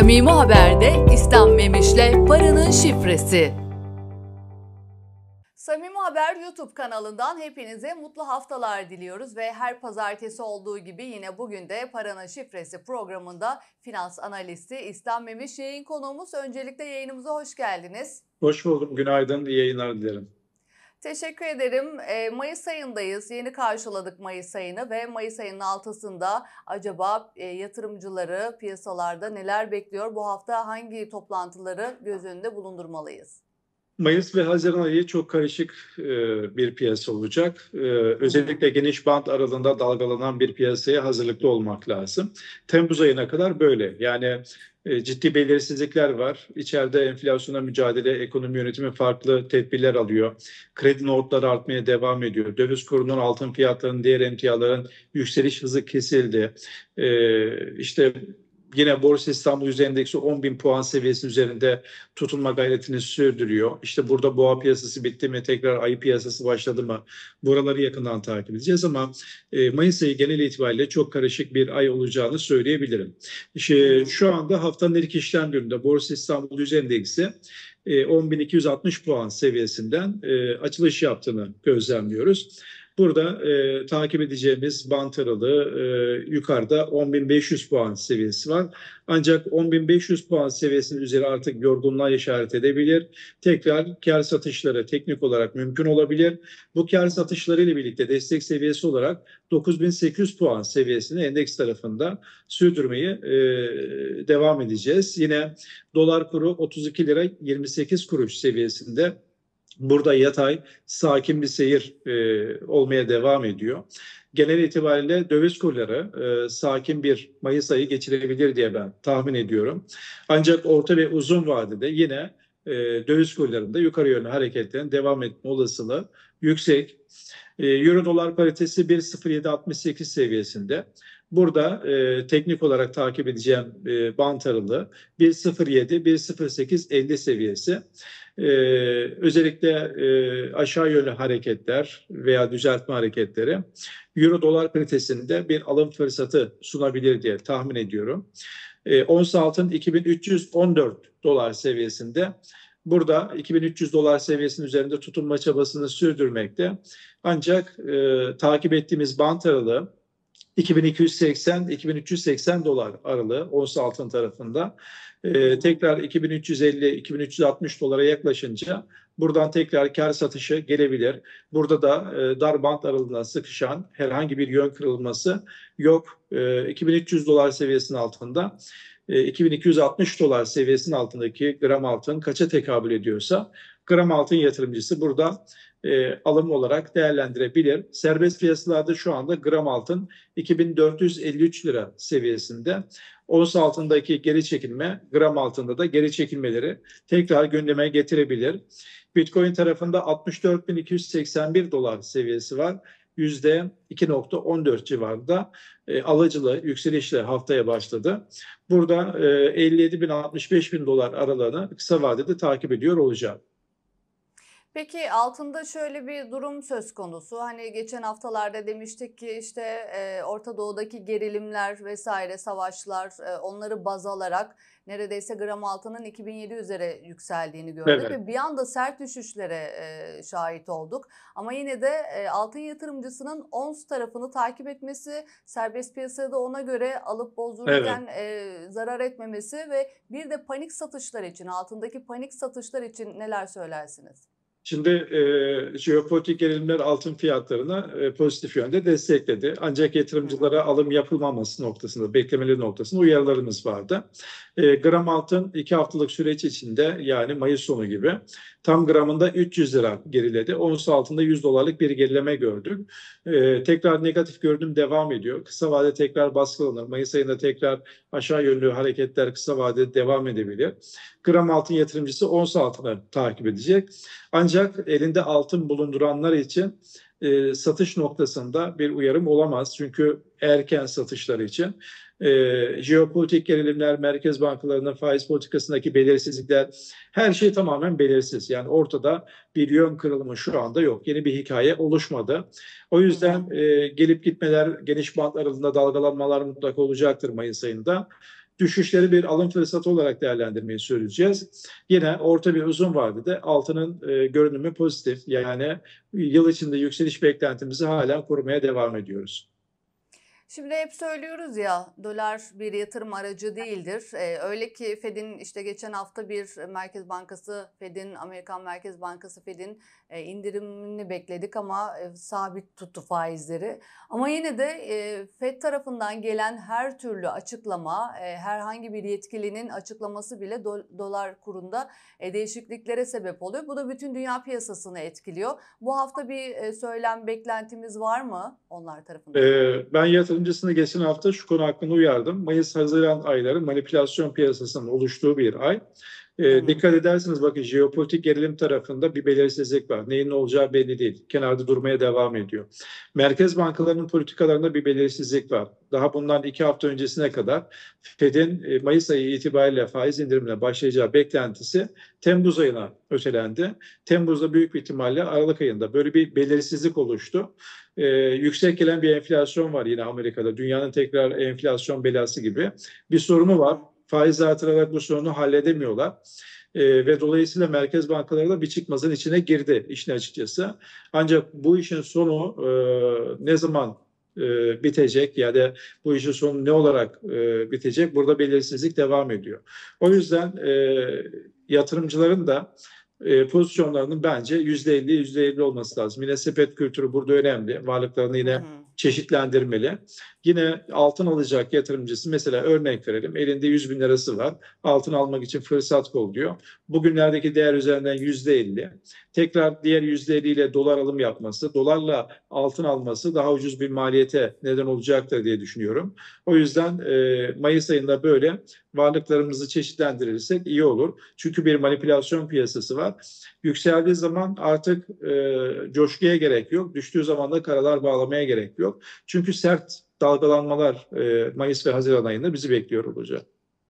Samimi Haber'de İslam Memiş'le Paranın Şifresi. Samimi Haber YouTube kanalından hepinize mutlu haftalar diliyoruz ve her pazartesi olduğu gibi yine bugün de Paranın Şifresi programında finans analisti İslam Memiş yayın konuğumuz. Öncelikle yayınımıza hoş geldiniz. Hoş buldum, günaydın, iyi yayınlar dilerim. Teşekkür ederim. Ee, Mayıs ayındayız. Yeni karşıladık Mayıs ayını ve Mayıs ayının altısında acaba e, yatırımcıları piyasalarda neler bekliyor? Bu hafta hangi toplantıları göz önünde bulundurmalıyız? Mayıs ve Haziran ayı çok karışık e, bir piyasa olacak. E, özellikle geniş band aralığında dalgalanan bir piyasaya hazırlıklı olmak lazım. Temmuz ayına kadar böyle. Yani e, ciddi belirsizlikler var. İçeride enflasyona mücadele, ekonomi yönetimi farklı tedbirler alıyor. Kredi notları artmaya devam ediyor. Döviz kurunun altın fiyatlarının, diğer emtiaların yükseliş hızı kesildi. Ee, işte Yine Borsa İstanbul Yüz 10 bin puan seviyesi üzerinde tutunma gayretini sürdürüyor. İşte burada boğa piyasası bitti mi tekrar ayı piyasası başladı mı buraları yakından takip edeceğiz ama e, Mayıs ayı genel itibariyle çok karışık bir ay olacağını söyleyebilirim. İşte, şu anda haftanın ilk işlem gününde Borsa İstanbul Yüz 10.260 e, puan seviyesinden e, açılış yaptığını gözlemliyoruz. Burada e, takip edeceğimiz Bantaralı e, yukarıda 10.500 puan seviyesi var. Ancak 10.500 puan seviyesinin üzeri artık yorgunluğa işaret edebilir. Tekrar kar satışları teknik olarak mümkün olabilir. Bu kar satışları ile birlikte destek seviyesi olarak 9.800 puan seviyesini endeks tarafında sürdürmeyi e, devam edeceğiz. Yine dolar kuru 32 lira 28 kuruş seviyesinde Burada yatay, sakin bir seyir e, olmaya devam ediyor. Genel itibariyle döviz kurları e, sakin bir Mayıs ayı geçirebilir diye ben tahmin ediyorum. Ancak orta ve uzun vadede yine e, döviz kurlarında yukarı yönlü hareketlerin devam etme olasılığı yüksek. E, Euro dolar paritesi 1.0768 seviyesinde. Burada e, teknik olarak takip edeceğim e, bant aralığı 1.07, 1.08 50 seviyesi. E, özellikle e, aşağı yönlü hareketler veya düzeltme hareketleri Euro dolar paritesinde bir alım fırsatı sunabilir diye tahmin ediyorum. E, ons altın 2314 dolar seviyesinde burada 2300 dolar seviyesinin üzerinde tutunma çabasını sürdürmekte. Ancak e, takip ettiğimiz bant aralığı 2280-2380 dolar aralığı ons altın tarafında. Ee, tekrar 2350-2360 dolara yaklaşınca buradan tekrar kar satışı gelebilir. Burada da e, dar band aralığına sıkışan herhangi bir yön kırılması yok. E, ee, 2300 dolar seviyesinin altında. 2260 e, dolar seviyesinin altındaki gram altın kaça tekabül ediyorsa gram altın yatırımcısı burada e, alım olarak değerlendirebilir. Serbest piyasalarda şu anda gram altın 2453 lira seviyesinde. Ons altındaki geri çekilme, gram altında da geri çekilmeleri tekrar gündeme getirebilir. Bitcoin tarafında 64.281 dolar seviyesi var. %2.14 civarında e, alıcılı yükselişle haftaya başladı. Burada e, 57 bin dolar aralığını kısa vadede takip ediyor olacak. Peki altında şöyle bir durum söz konusu. Hani geçen haftalarda demiştik ki işte e, Orta Doğu'daki gerilimler vesaire savaşlar e, onları baz alarak neredeyse gram altının 2007 üzere yükseldiğini gördük evet. ve bir anda sert düşüşlere e, şahit olduk. Ama yine de e, altın yatırımcısının ons tarafını takip etmesi, serbest piyasada ona göre alıp bozdururken evet. e, zarar etmemesi ve bir de panik satışlar için, altındaki panik satışlar için neler söylersiniz? Şimdi e, jeopolitik gerilimler altın fiyatlarına e, pozitif yönde destekledi. Ancak yatırımcılara alım yapılmaması noktasında, beklemeli noktasında uyarılarımız vardı. E, gram altın iki haftalık süreç içinde yani Mayıs sonu gibi tam gramında 300 lira geriledi. Ons altında 100 dolarlık bir gerileme gördük. E, tekrar negatif görünüm devam ediyor. Kısa vade tekrar baskılanır. Mayıs ayında tekrar aşağı yönlü hareketler kısa vadede devam edebilir. Gram altın yatırımcısı ons altını takip edecek. Ancak ancak elinde altın bulunduranlar için e, satış noktasında bir uyarım olamaz. Çünkü erken satışları için. E, jeopolitik gerilimler, merkez bankalarının faiz politikasındaki belirsizlikler, her şey tamamen belirsiz. Yani ortada bir yön kırılımı şu anda yok. Yeni bir hikaye oluşmadı. O yüzden e, gelip gitmeler, geniş bant aralığında dalgalanmalar mutlaka olacaktır Mayıs ayında. Düşüşleri bir alım fırsatı olarak değerlendirmeyi söyleyeceğiz. Yine orta bir uzun vadede altının e, görünümü pozitif. Yani yıl içinde yükseliş beklentimizi halen korumaya devam ediyoruz. Şimdi hep söylüyoruz ya dolar bir yatırım aracı değildir. Ee, öyle ki Fed'in işte geçen hafta bir Merkez Bankası Fed'in Amerikan Merkez Bankası Fed'in e, indirimini bekledik ama e, sabit tuttu faizleri. Ama yine de e, Fed tarafından gelen her türlü açıklama, e, herhangi bir yetkilinin açıklaması bile do- dolar kurunda e, değişikliklere sebep oluyor. Bu da bütün dünya piyasasını etkiliyor. Bu hafta bir e, söylem beklentimiz var mı onlar tarafından? Ee, ben yatırım öncesinde geçen hafta şu konu hakkında uyardım. Mayıs-Haziran ayları manipülasyon piyasasının oluştuğu bir ay. E, dikkat ederseniz bakın jeopolitik gerilim tarafında bir belirsizlik var. Neyin olacağı belli değil. Kenarda durmaya devam ediyor. Merkez bankalarının politikalarında bir belirsizlik var. Daha bundan iki hafta öncesine kadar Fed'in e, Mayıs ayı itibariyle faiz indirimine başlayacağı beklentisi Temmuz ayına ötelendi. Temmuz'da büyük bir ihtimalle Aralık ayında böyle bir belirsizlik oluştu. Ee, yüksek gelen bir enflasyon var yine Amerika'da. Dünyanın tekrar enflasyon belası gibi bir sorunu var faiz artırarak bu sorunu halledemiyorlar. E, ve dolayısıyla merkez bankaları da bir çıkmazın içine girdi işin açıkçası. Ancak bu işin sonu e, ne zaman e, bitecek ya da bu işin sonu ne olarak e, bitecek burada belirsizlik devam ediyor. O yüzden e, yatırımcıların da e, pozisyonlarının bence yüzde elli yüzde elli olması lazım. Yine sepet kültürü burada önemli. Varlıklarını yine hı çeşitlendirmeli. Yine altın alacak yatırımcısı mesela örnek verelim. Elinde yüz bin lirası var. Altın almak için fırsat kolluyor. Bugünlerdeki değer üzerinden yüzde elli. Tekrar diğer yüzde ile dolar alım yapması, dolarla altın alması daha ucuz bir maliyete neden olacaktır diye düşünüyorum. O yüzden e, Mayıs ayında böyle varlıklarımızı çeşitlendirirsek iyi olur. Çünkü bir manipülasyon piyasası var saat. Yükseldiği zaman artık e, coşkuya gerek yok. Düştüğü zaman da karalar bağlamaya gerek yok. Çünkü sert dalgalanmalar e, Mayıs ve Haziran ayında bizi bekliyor olacak.